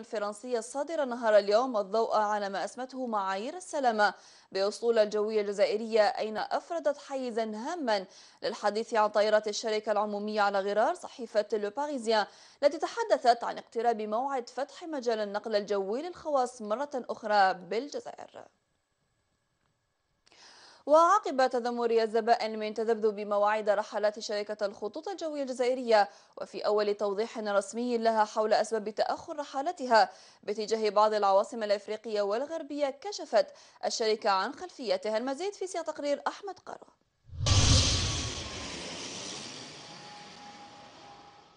الفرنسية الصادرة نهار اليوم الضوء على ما أسمته معايير السلامة بأسطول الجوية الجزائرية أين أفردت حيزا هاما للحديث عن طائرات الشركة العمومية على غرار صحيفة لو باريزيان التي تحدثت عن اقتراب موعد فتح مجال النقل الجوي للخواص مرة أخرى بالجزائر وعقب تذمر الزبائن من تذبذب مواعيد رحلات شركة الخطوط الجوية الجزائرية وفي أول توضيح رسمي لها حول أسباب تأخر رحلاتها باتجاه بعض العواصم الأفريقية والغربية كشفت الشركة عن خلفيتها المزيد في سياق تقرير أحمد قارة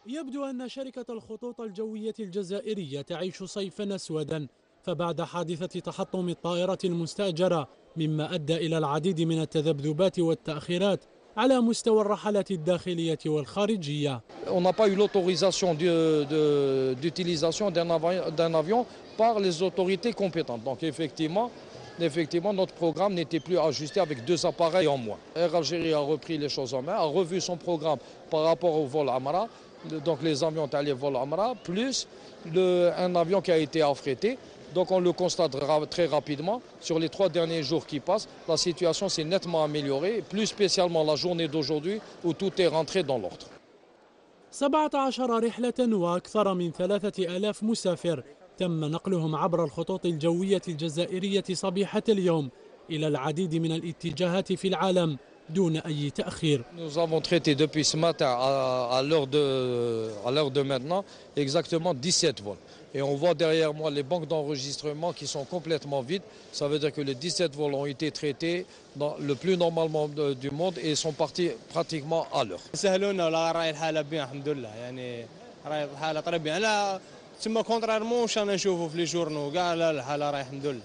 يبدو أن شركة الخطوط الجوية الجزائرية تعيش صيفا أسودا فبعد حادثة تحطم الطائرة المستأجرة On n'a pas eu l'autorisation d'utilisation d'un avion par les autorités compétentes. Donc effectivement, effectivement, notre programme n'était plus ajusté avec deux appareils en moins. Air Algérie a repris les choses en main, a revu son programme par rapport au vol Amara, donc les avions ont allé vol Amara, plus un avion qui a été affrété. Donc on le ra très rapidement. Sur les trois derniers jours qui passent, la situation s'est nettement améliorée, plus spécialement la journée d'aujourd'hui où tout est rentré dans l'ordre. 17 رحلة وأكثر من 3000 مسافر تم نقلهم عبر الخطوط الجوية الجزائرية صبيحة اليوم إلى العديد من الاتجاهات في العالم دون أي تأخير. Nous avons traité depuis ce matin à, à l'heure de à l'heure de maintenant exactement 17 vols. Et on voit derrière moi les banques d'enregistrement qui sont complètement vides. Ça veut dire que les 17 vols ont été traités dans le plus normalement du monde et sont partis pratiquement à l'heure. سهلونا ولا راهي الحالة بيان الحمد لله يعني راهي الحالة طريب على تما كونترارمون واش انا نشوفو في لي جورنو كاع لا الحالة راهي الحمد لله.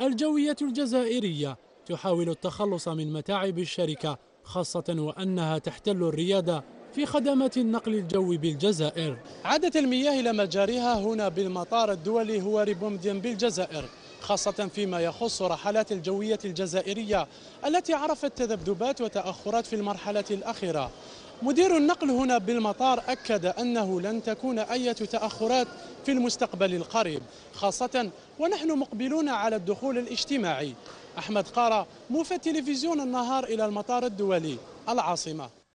الجوية الجزائرية تحاول التخلص من متاعب الشركة خاصة وأنها تحتل الريادة في خدمات النقل الجوي بالجزائر عادة المياه إلى مجاريها هنا بالمطار الدولي هو ريبومدين بالجزائر خاصة فيما يخص رحلات الجوية الجزائرية التي عرفت تذبذبات وتأخرات في المرحلة الأخيرة مدير النقل هنا بالمطار أكد أنه لن تكون أي تأخرات في المستقبل القريب خاصة ونحن مقبلون على الدخول الاجتماعي أحمد قارة موفد تلفزيون النهار إلى المطار الدولي العاصمة